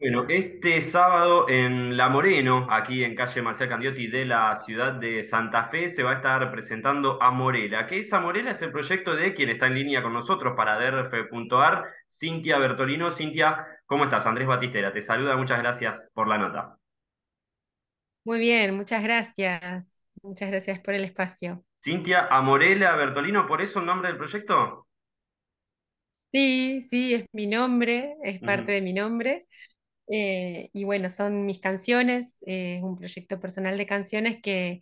Bueno, este sábado en La Moreno, aquí en calle Marcial Candioti de la ciudad de Santa Fe, se va a estar presentando a Morela. ¿Qué es Amorela? Morela? Es el proyecto de quien está en línea con nosotros para DRF.ar, Cintia Bertolino. Cintia, ¿cómo estás? Andrés Batistera te saluda, muchas gracias por la nota. Muy bien, muchas gracias. Muchas gracias por el espacio. Cintia Amorela Bertolino, ¿por eso el nombre del proyecto? Sí, sí, es mi nombre, es parte de mi nombre. Eh, y bueno, son mis canciones, eh, es un proyecto personal de canciones que,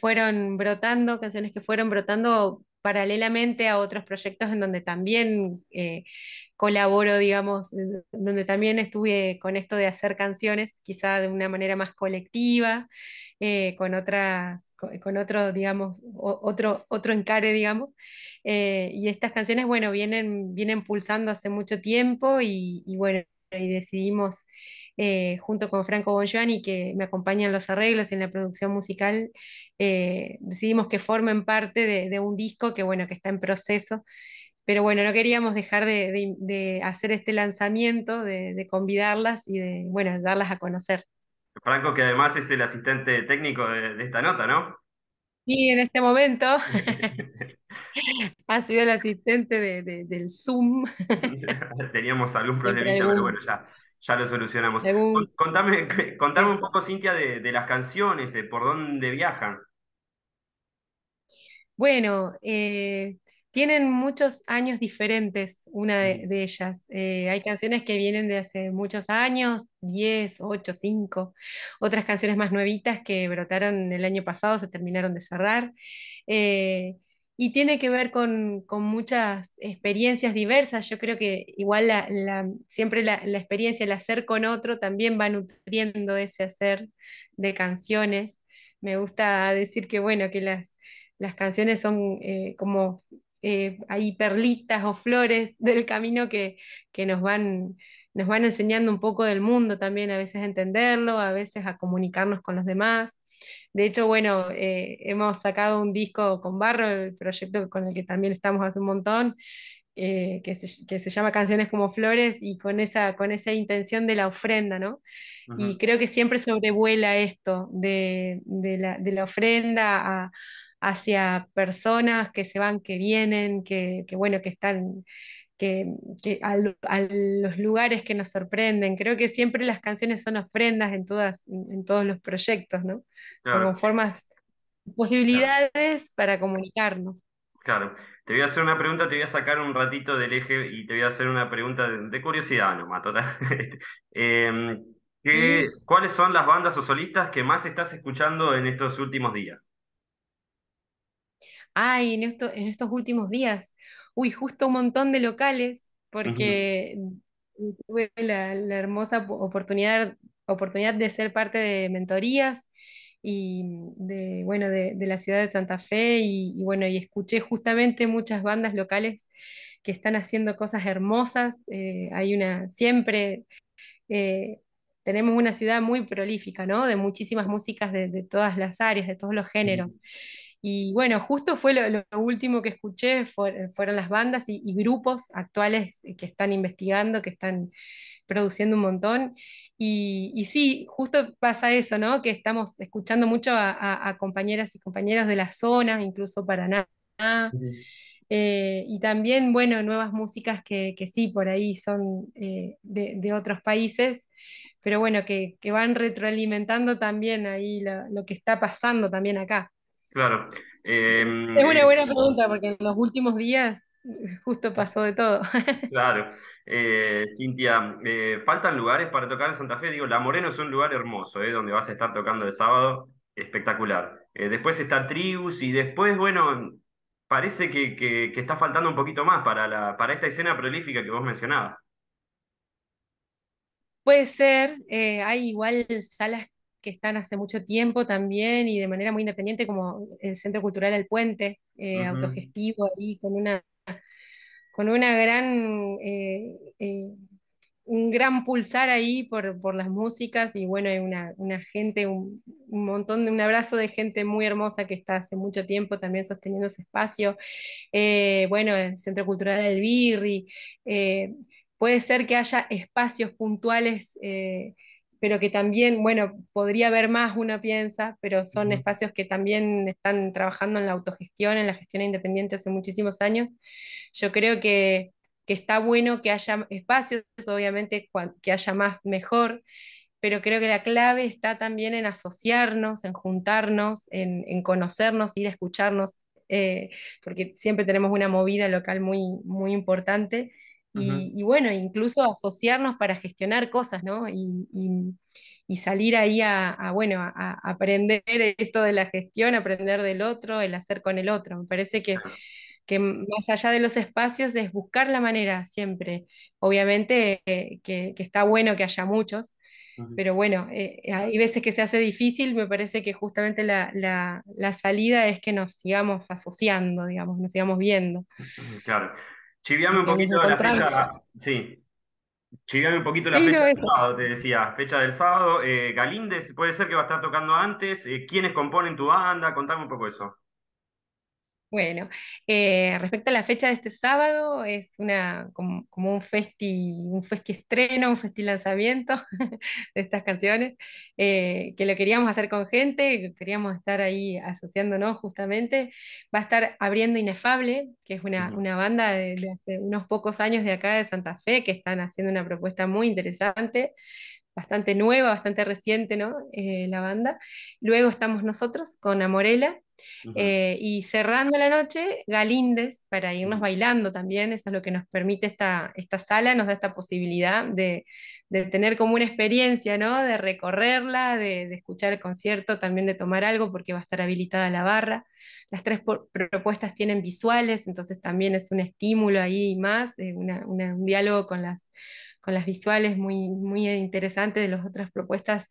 fueron brotando, canciones que fueron brotando paralelamente a otros proyectos en donde también eh, colaboro, digamos, donde también estuve con esto de hacer canciones, quizá de una manera más colectiva, con otras, con otro, digamos, otro, otro encare, digamos. y estas canciones, bueno, vienen, vienen pulsando hace mucho tiempo y bueno, y decidimos eh, junto con Franco Bongiovanni, que me acompaña en los arreglos y en la producción musical, eh, decidimos que formen parte de, un disco que, bueno, que está en proceso. Pero bueno, no queríamos dejar de, hacer este lanzamiento, de, convidarlas y de, bueno, darlas a conocer. Franco, que además es el asistente técnico de, esta nota, ¿no? Sí, en este momento. ha sido el asistente del Zoom. Teníamos algún problema pero bueno, ya, lo solucionamos. Contame, un poco, Cintia, de, las canciones, por dónde viajan. Bueno, eh, tienen muchos años diferentes, una de, mm. ellas. Eh, hay canciones que vienen de hace muchos años, 10, 8, 5, otras canciones más nuevitas que brotaron el año pasado, se terminaron de cerrar. Eh, y tiene que ver con, muchas experiencias diversas. Yo creo que igual la, siempre la, experiencia, el hacer con otro, también va nutriendo ese hacer de canciones. Me gusta decir que, bueno, que las, canciones son eh, como eh, perlitas o flores del camino que, nos van nos van enseñando un poco del mundo también, a veces a entenderlo, a veces a comunicarnos con los demás. De hecho, bueno, eh, hemos sacado un disco con Barro, el proyecto con el que también estamos hace un montón, eh, que, se, llama Canciones como Flores y con esa, intención de la ofrenda, ¿no? Y creo que siempre sobrevuela esto de, la, ofrenda hacia personas que se van, que vienen, que, que bueno, que están que, a, los lugares que nos sorprenden. Creo que siempre las canciones son ofrendas en, todas, en todos los proyectos, ¿no? Como formas, posibilidades para comunicarnos. Claro. Te voy a hacer una pregunta, te voy a sacar un ratito del eje y te voy a hacer una pregunta de, curiosidad no total. Em, ¿Cuáles son las bandas o solistas que más estás escuchando en estos últimos días? Ay, en estos últimos días uy, justo un montón de locales, porque tuve la, hermosa oportunidad, oportunidad de ser parte de mentorías y de, bueno, de, la ciudad de Santa Fe y, bueno, y escuché justamente muchas bandas locales que están haciendo cosas hermosas. Eh, hay una, siempre eh, tenemos una ciudad muy prolífica, ¿no? De muchísimas músicas de, todas las áreas, de todos los géneros. Y bueno, justo fue lo, último que escuché, fueron las bandas y, grupos actuales que están investigando, que están produciendo un montón. Y, sí, justo pasa eso, ¿no? Que estamos escuchando mucho a, compañeras y compañeros de la zona, incluso Paraná. nada eh, y también, bueno, nuevas músicas que, sí, por ahí son eh, de, otros países, pero bueno, que, van retroalimentando también ahí lo, que está pasando también acá. Claro. Em, es una buena eh, pregunta porque en los últimos días eh, justo pasó de todo. Claro. Eh, Cintia, ¿faltan lugares para tocar en Santa Fe? Digo, La Moreno es un lugar hermoso, donde vas a estar tocando el sábado, espectacular. después está Tribus y después, bueno, parece que, está faltando un poquito más para, la, para esta escena prolífica que vos mencionabas. Puede ser, hay igual salas que están hace mucho tiempo también y de manera muy independiente, como el Centro Cultural El Puente, eh, autogestivo ahí, con una, con una gran, eh, eh, un gran pulsar ahí por, las músicas y bueno, hay una, gente, un, montón, un abrazo de gente muy hermosa que está hace mucho tiempo también sosteniendo ese espacio. bueno, el Centro Cultural El Birri. puede ser que haya espacios puntuales pero que también, bueno, podría haber más, uno piensa, pero son espacios que también están trabajando en la autogestión, en la gestión independiente hace muchísimos años. Yo creo que, está bueno que haya espacios, obviamente que haya más mejor, pero creo que la clave está también en asociarnos, en juntarnos, en, conocernos, ir a escucharnos, eh, porque siempre tenemos una movida local muy, muy importante y, bueno, incluso asociarnos para gestionar cosas, ¿no? Y, salir ahí a, bueno, a, aprender esto de la gestión, aprender del otro, el hacer con el otro. Me parece que, más allá de los espacios es buscar la manera siempre. Obviamente eh, que, está bueno que haya muchos, pero bueno, eh, eh, hay veces que se hace difícil, me parece que justamente la, la salida es que nos sigamos asociando, digamos, nos sigamos viendo. Claro. Chiviame un poquito la fecha. Sí. un poquito del sábado, te decía. Fecha del sábado. Eh, puede ser que va a estar tocando antes. Eh, ¿Quiénes componen tu banda? Contame un poco eso. Bueno, eh, respecto a la fecha de este sábado, es una, como, un, festi, un festi estreno, un festi lanzamiento de estas canciones, eh, que lo queríamos hacer con gente, queríamos estar ahí asociándonos justamente. Va a estar abriendo Inefable, que es una, banda de, hace unos pocos años de acá de Santa Fe, que están haciendo una propuesta muy interesante bastante nueva, bastante reciente, ¿no? Eh, la banda. Luego estamos nosotros con Amorela, eh, y cerrando la noche, Galíndez, para irnos mm. bailando también, eso es lo que nos permite esta, esta sala, nos da esta posibilidad de, tener como una experiencia, ¿no? De recorrerla, de, escuchar el concierto, también de tomar algo, porque va a estar habilitada la barra. Las tres propuestas tienen visuales, entonces también es un estímulo ahí más, eh, un diálogo con las con las visuales muy, muy interesantes de las otras propuestas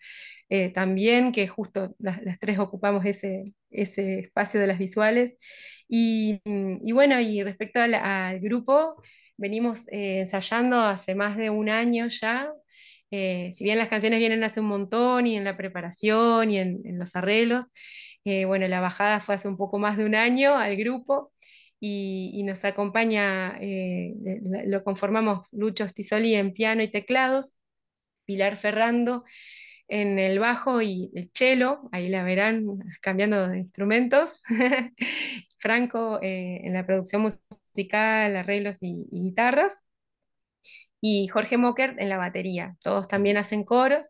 eh, también, que justo las, tres ocupamos ese, ese espacio de las visuales. Y, bueno, y respecto al, grupo, venimos eh, ensayando hace más de un año ya. Eh, si bien las canciones vienen hace un montón y en la preparación y en, en los arreglos, bueno, la bajada fue hace un poco más de un año al grupo y, nos acompaña, eh, lo conformamos Lucho Stisoli en piano y teclados, Pilar Ferrando en el bajo y el cello, ahí la verán cambiando de instrumentos, Franco eh, en la producción musical, arreglos y, guitarras, y Jorge Mocker en la batería. Todos también hacen coros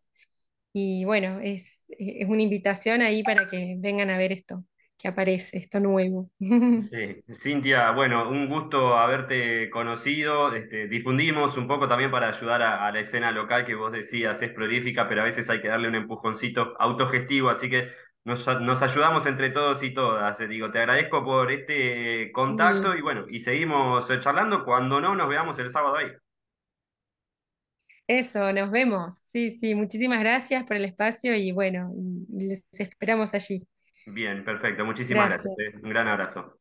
y bueno, es, es una invitación ahí para que vengan a ver esto que aparece, esto nuevo. Sí. Cintia, bueno, un gusto haberte conocido. Este, difundimos un poco también para ayudar a, la escena local que vos decías es prolífica, pero a veces hay que darle un empujoncito autogestivo, así que nos, ayudamos entre todos y todas. Eh, digo, te agradezco por este contacto y bueno, y seguimos eh, charlando. Cuando no, nos veamos el sábado ahí. Eso, nos vemos. Sí, sí, muchísimas gracias por el espacio y bueno, les esperamos allí. Bien, perfecto. Muchísimas gracias. Eh. Un gran abrazo.